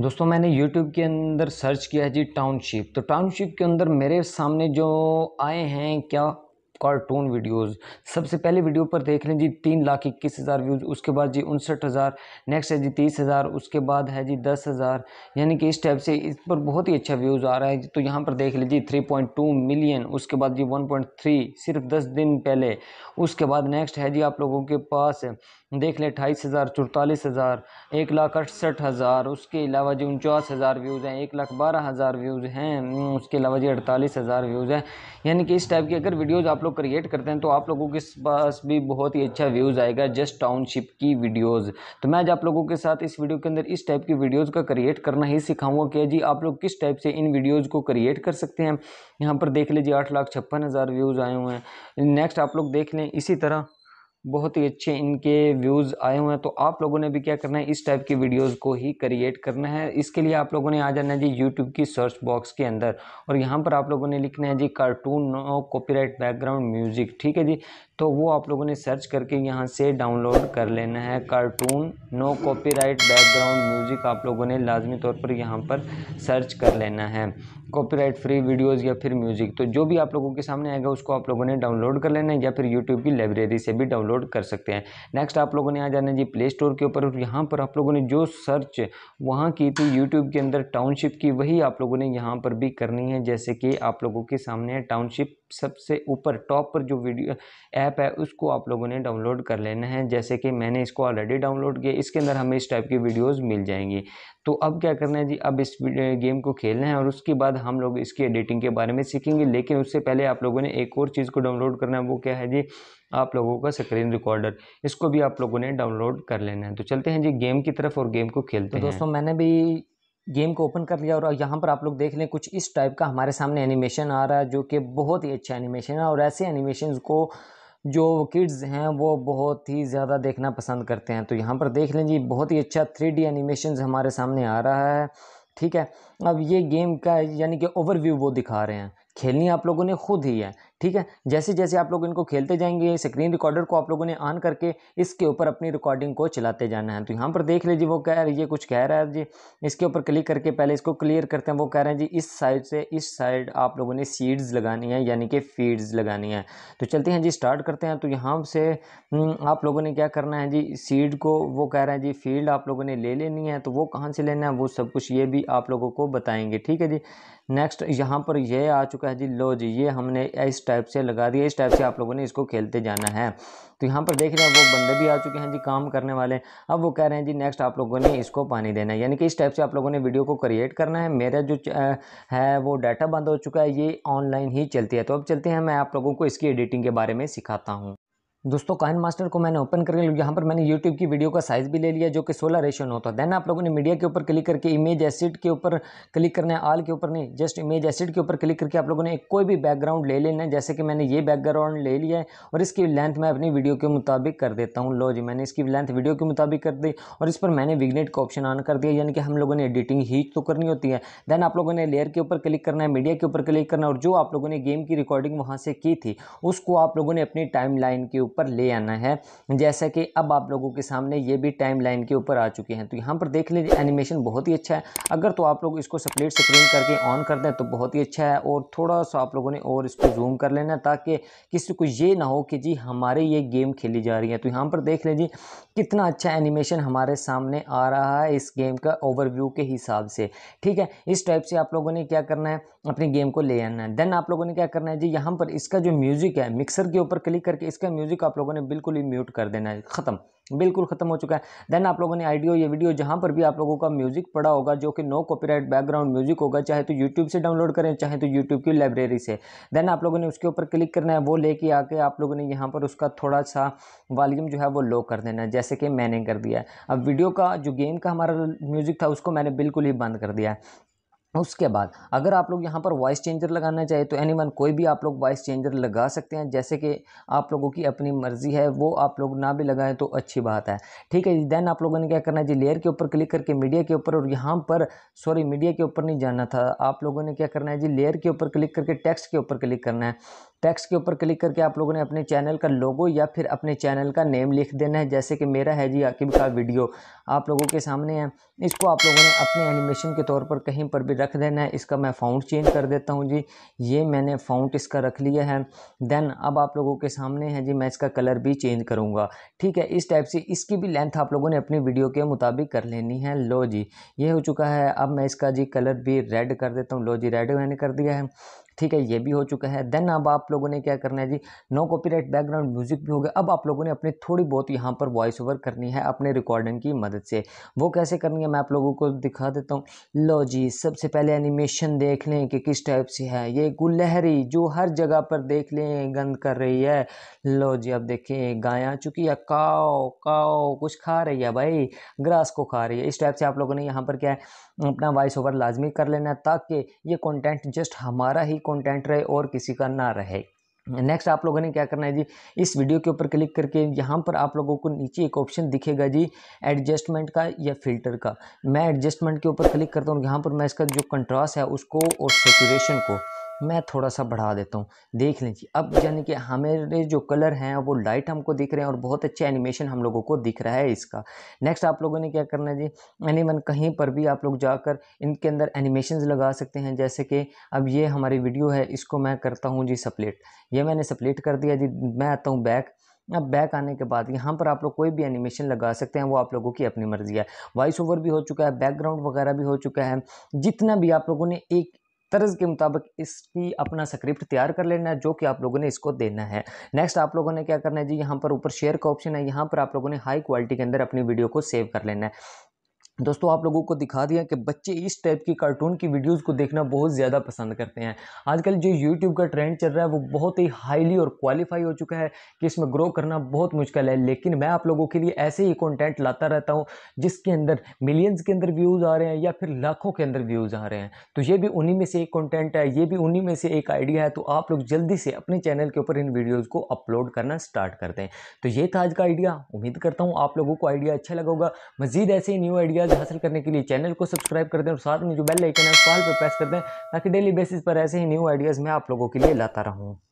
दोस्तों मैंने यूट्यूब के अंदर सर्च किया जी टाउनशिप तो टाउनशिप के अंदर मेरे सामने जो आए हैं क्या कार्टून वीडियोस सबसे पहले वीडियो पर देख लें जी तीन लाख इक्कीस हज़ार व्यूज़ उसके बाद जी उनसठ हज़ार नेक्स्ट है जी तीस हज़ार उसके बाद है जी दस हज़ार यानी कि इस टाइप से इस पर बहुत ही अच्छा व्यूज़ आ रहा है तो यहाँ पर देख लीजिए थ्री पॉइंट टू मिलियन उसके बाद जी वन पॉइंट थ्री सिर्फ दस दिन पहले उसके बाद नेक्स्ट है जी आप लोगों के पास देख लें अट्ठाईस हज़ार चौतालीस हज़ार एक लाख अड़सठ हज़ार उसके अलावा जी उनचास हज़ार व्यूज़ हैं एक लाख बारह हज़ार व्यूज़ हैं हम्म, उसके अलावा जी अड़तालीस हज़ार व्यूज़ हैं यानी कि इस टाइप की अगर वीडियोज़ आप लोग लोग क्रिएट करते हैं तो आप लोगों के पास भी बहुत ही अच्छा व्यूज़ आएगा जस्ट टाउनशिप की वीडियोज़ तो मैं आज आप लोगों के साथ इस वीडियो के अंदर इस टाइप की वीडियोज़ का क्रिएट करना ही सिखाऊंगा कि जी आप लोग किस टाइप से इन वीडियोज़ को क्रिएट कर सकते हैं यहाँ पर देख लीजिए आठ लाख छप्पन हज़ार व्यूज़ आए हुए हैं नेक्स्ट आप लोग देख लें इसी तरह बहुत ही अच्छे इनके व्यूज़ आए हुए हैं तो आप लोगों ने भी क्या करना है इस टाइप की वीडियोस को ही क्रिएट करना है इसके लिए आप लोगों ने आ जाना है जी यूट्यूब की सर्च बॉक्स के अंदर और यहाँ पर आप लोगों ने लिखना है जी cartoon no copyright background music ठीक है जी तो वो आप लोगों ने सर्च करके यहाँ से डाउनलोड कर लेना है cartoon no copyright background music आप लोगों ने लाजमी तौर पर यहाँ पर सर्च कर लेना है कॉपीराइट फ्री वीडियोस या फिर म्यूज़िक तो जो भी आप लोगों के सामने आएगा उसको आप लोगों ने डाउनलोड कर लेना है या फिर यूट्यूब की लाइब्रेरी से भी डाउनलोड डाउनलोड कर सकते हैं नेक्स्ट आप लोगों ने आ जाना जी प्ले स्टोर के ऊपर और यहाँ पर आप लोगों ने जो सर्च वहाँ की थी यूट्यूब के अंदर टाउनशिप की वही आप लोगों ने यहाँ पर भी करनी है जैसे कि आप लोगों के सामने टाउनशिप सबसे ऊपर टॉप पर जो वीडियो ऐप है उसको आप लोगों ने डाउनलोड कर लेना है जैसे कि मैंने इसको ऑलरेडी डाउनलोड किया इसके अंदर हमें इस टाइप की वीडियोज़ मिल जाएंगी तो अब क्या करना है जी अब इस गेम को खेलना है और उसके बाद हम लोग इसकी एडिटिंग के बारे में सीखेंगे लेकिन उससे पहले आप लोगों ने एक और चीज़ को डाउनलोड करना है वो क्या है जी आप लोगों का स्क्रीन रिकॉर्डर इसको भी आप लोगों ने डाउनलोड कर लेना है तो चलते हैं जी गेम की तरफ और गेम को खेलते तो हैं दोस्तों मैंने भी गेम को ओपन कर लिया और यहाँ पर आप लोग देख लें कुछ इस टाइप का हमारे सामने एनिमेशन आ रहा है जो कि बहुत ही अच्छा एनिमेशन है और ऐसे एनिमेशन को जो किड्स हैं वो बहुत ही ज़्यादा देखना पसंद करते हैं तो यहाँ पर देख लें जी बहुत ही अच्छा थ्री डी एनिमेशन हमारे सामने आ रहा है ठीक है अब ये गेम का यानी कि ओवरव्यू वो दिखा रहे हैं खेलनी आप लोगों ने खुद ही है ठीक है जैसे जैसे आप लोग इनको खेलते जाएंगे स्क्रीन रिकॉर्डर को आप लोगों ने ऑन करके इसके ऊपर अपनी रिकॉर्डिंग को चलाते जाना है तो यहाँ पर देख लीजिए वो कह रही है कुछ कह रहा है जी इसके ऊपर क्लिक करके पहले इसको क्लियर करते हैं वो कह रहे हैं जी इस साइड से इस साइड आप लोगों ने सीड्स लगानी है यानी कि फीड्स लगानी है तो चलते हैं जी स्टार्ट करते हैं तो यहाँ से हम्म, आप लोगों ने क्या करना है जी सीड को वो कह रहे हैं जी फील्ड आप लोगों ने ले लेनी है तो वो कहाँ से लेना है वो सब कुछ ये भी आप लोगों को बताएंगे ठीक है जी नेक्स्ट यहाँ पर ये आ चुका है जी लो जी ये हमने इस टाइप से लगा दिया इस टाइप से आप लोगों ने इसको खेलते जाना है तो यहाँ पर देख रहे हैं वो बंदे भी आ चुके हैं जी काम करने वाले अब वो कह रहे हैं जी नेक्स्ट आप लोगों ने इसको पानी देना है यानी कि इस टाइप से आप लोगों ने वीडियो को क्रिएट करना है मेरा जो है वो डाटा बंद हो चुका है ये ऑनलाइन ही चलती है तो अब चलते हैं मैं आप लोगों को इसकी एडिटिंग के बारे में सिखाता हूँ दोस्तों काइन मास्टर को मैंने ओपन करके यहाँ पर मैंने यूट्यूब की वीडियो का साइज़ भी ले लिया जो कि सोलह रेशन नौ था देन आप लोगों ने मीडिया के ऊपर क्लिक करके इमेज एसिड के ऊपर क्लिक करना है आल के ऊपर नहीं जस्ट इमेज एसिड के ऊपर क्लिक करके आप लोगों ने कोई भी बैकग्राउंड ले लेना है जैसे कि मैंने ये बैकग्राउंड ले लिया है और इसकी लेंथ मैं अपनी वीडियो के मुताबिक कर देता हूँ लो जी मैंने इसकी लेंथ वीडियो के मुताबिक कर दी और इस पर मैंने विगनेट का ऑप्शन ऑन कर दिया यानी कि हम लोगों ने एडिटिंग ही तो करनी होती है देन आप लोगों ने लेयर के ऊपर क्लिक करना है मीडिया के ऊपर क्लिक करना और जो आप लोगों ने गेम की रिकॉर्डिंग वहाँ से की थी उसको आप लोगों ने अपनी टाइम के ऊपर ऊपर ले आना है जैसा कि अब आप लोगों के सामने ये भी टाइम लाइन के ऊपर आ चुके हैं तो यहाँ पर देख लीजिए एनिमेशन बहुत ही अच्छा है अगर तो आप लोग इसको स्प्लिट स्क्रीन करके ऑन कर दें तो बहुत ही अच्छा है और थोड़ा सा आप लोगों ने और इसको जूम कर लेना ताकि किसी को ये ना हो कि जी हमारे ये गेम खेली जा रही है तो यहाँ पर देख लीजिए कितना अच्छा एनिमेशन हमारे सामने आ रहा है इस गेम का ओवरव्यू के हिसाब से ठीक है इस टाइप से आप लोगों ने क्या करना है अपने गेम को ले आना है देन आप लोगों ने क्या करना है जी यहाँ पर इसका जो म्यूज़िक है मिक्सर के ऊपर क्लिक करके इसका म्यूज़िक आप लोगों ने बिल्कुल ही म्यूट कर देना है ख़त्म बिल्कुल ख़त्म हो चुका है देन आप लोगों ने आइडियो ये वीडियो जहाँ पर भी आप लोगों का म्यूज़िक पड़ा होगा जो कि नो कॉपीराइट बैकग्राउंड म्यूज़िक होगा चाहे तो यूट्यूब से डाउनलोड करें चाहे तो यूट्यूब की लाइब्रेरी से देन आप लोगों ने उसके ऊपर क्लिक करना है वो लेके आके आप लोगों ने यहाँ पर उसका थोड़ा सा वॉल्यूम जो है वो लो कर देना है जैसे कि मैंने कर दिया है अब वीडियो का जो गेम का हमारा म्यूज़िक था उसको मैंने बिल्कुल ही बंद कर दिया है उसके बाद अगर आप लोग यहाँ पर वॉइस चेंजर लगाना चाहिए तो एनीवन कोई भी आप लोग वॉइस चेंजर लगा सकते हैं जैसे कि आप लोगों की अपनी मर्ज़ी है वो आप लोग ना भी लगाएं तो अच्छी बात है ठीक है देन आप लोगों ने क्या करना है जी लेयर के ऊपर क्लिक करके मीडिया के ऊपर और यहाँ पर सॉरी मीडिया के ऊपर नहीं जाना था आप लोगों ने क्या करना है जी लेयर के ऊपर क्लिक करके टेक्स्ट के ऊपर क्लिक करना है टैक्स के ऊपर क्लिक करके आप लोगों ने अपने चैनल का लोगो या फिर अपने चैनल का नेम लिख देना है जैसे कि मेरा है जी आकिब का वीडियो आप लोगों के सामने है इसको आप लोगों ने अपने एनिमेशन के तौर पर कहीं पर भी रख देना है इसका मैं फ़ाउंट चेंज कर देता हूँ जी ये मैंने फ़ाउंट इसका रख लिया है देन अब आप लोगों के सामने है जी मैं इसका कलर भी चेंज करूँगा ठीक है इस टाइप से इसकी भी लेंथ आप लोगों ने अपनी वीडियो के मुताबिक कर लेनी है लो जी ये हो चुका है अब मैं इसका जी कलर भी रेड कर देता हूँ लो जी रेड मैंने कर दिया है ठीक है ये भी हो चुका है देन अब आप लोगों ने क्या करना है जी नो कॉपीराइट बैकग्राउंड म्यूजिक भी हो गया अब आप लोगों ने अपनी थोड़ी बहुत यहाँ पर वॉइस ओवर करनी है अपने रिकॉर्डिंग की मदद से वो कैसे करनी है मैं आप लोगों को दिखा देता हूँ लो जी सबसे पहले एनिमेशन देख लें कि किस टाइप से है ये गुलहरी जो हर जगह पर देख लें गंद कर रही है लो जी अब देखें गाय आ चुकी है काओ काओ कुछ खा रही है भाई ग्रास को खा रही है इस टाइप से आप लोगों ने यहाँ पर क्या है अपना वॉइस ओवर लाजमी कर लेना है ताकि ये कॉन्टेंट जस्ट हमारा ही कंटेंट रहे और किसी का ना रहे नेक्स्ट आप लोगों ने क्या करना है जी इस वीडियो के ऊपर क्लिक करके यहाँ पर आप लोगों को नीचे एक ऑप्शन दिखेगा जी एडजस्टमेंट का या फिल्टर का मैं एडजस्टमेंट के ऊपर क्लिक करता हूँ यहाँ पर मैं इसका जो कंट्रास्ट है उसको और सेचुरेशन को मैं थोड़ा सा बढ़ा देता हूँ देख लीजिए अब यानी कि हमारे जो कलर हैं वो लाइट हमको दिख रहे हैं और बहुत अच्छे एनिमेशन हम लोगों को दिख रहा है इसका नेक्स्ट आप लोगों ने क्या करना है जी एनी कहीं पर भी आप लोग जाकर इनके अंदर एनिमेशन लगा सकते हैं जैसे कि अब ये हमारी वीडियो है इसको मैं करता हूँ जी सप्लेट ये मैंने सप्लेट कर दिया जी मैं आता हूँ बैक अब बैक आने के बाद यहाँ पर आप लोग कोई भी एनिमेशन लगा सकते हैं वो आप लोगों की अपनी मर्ज़ी है वॉइस ओवर भी हो चुका है बैकग्राउंड वगैरह भी हो चुका है जितना भी आप लोगों ने एक तर्ज के मुताबिक इसकी अपना स्क्रिप्ट तैयार कर लेना है जो कि आप लोगों ने इसको देना है नेक्स्ट आप लोगों ने क्या करना है जी यहाँ पर ऊपर शेयर का ऑप्शन है यहाँ पर आप लोगों ने हाई क्वालिटी के अंदर अपनी वीडियो को सेव कर लेना है दोस्तों आप लोगों को दिखा दिया कि बच्चे इस टाइप की कार्टून की वीडियोस को देखना बहुत ज़्यादा पसंद करते हैं आजकल जो यूट्यूब का ट्रेंड चल रहा है वो बहुत ही हाईली और क्वालिफाई हो चुका है कि इसमें ग्रो करना बहुत मुश्किल है लेकिन मैं आप लोगों के लिए ऐसे ही कॉन्टेंट लाता रहता हूँ जिसके अंदर मिलियंस के अंदर व्यूज़ आ रहे हैं या फिर लाखों के अंदर व्यूज़ आ रहे हैं तो ये भी उन्हीं में से एक कॉन्टेंट है ये भी उन्हीं में से एक आइडिया है तो आप लोग जल्दी से अपने चैनल के ऊपर इन वीडियोज़ को अपलोड करना स्टार्ट कर दें तो ये था आज का आइडिया उम्मीद करता हूँ आप लोगों को आइडिया अच्छा लगा होगा मज़ीद ऐसे ही न्यू आइडिया आइडियाज़ हासिल करने के लिए चैनल को सब्सक्राइब कर दें और साथ में जो बेल आइकन है उस पर प्रेस कर दें ताकि डेली बेसिस पर ऐसे ही न्यू आइडियाज़ मैं आप लोगों के लिए लाता रहूँ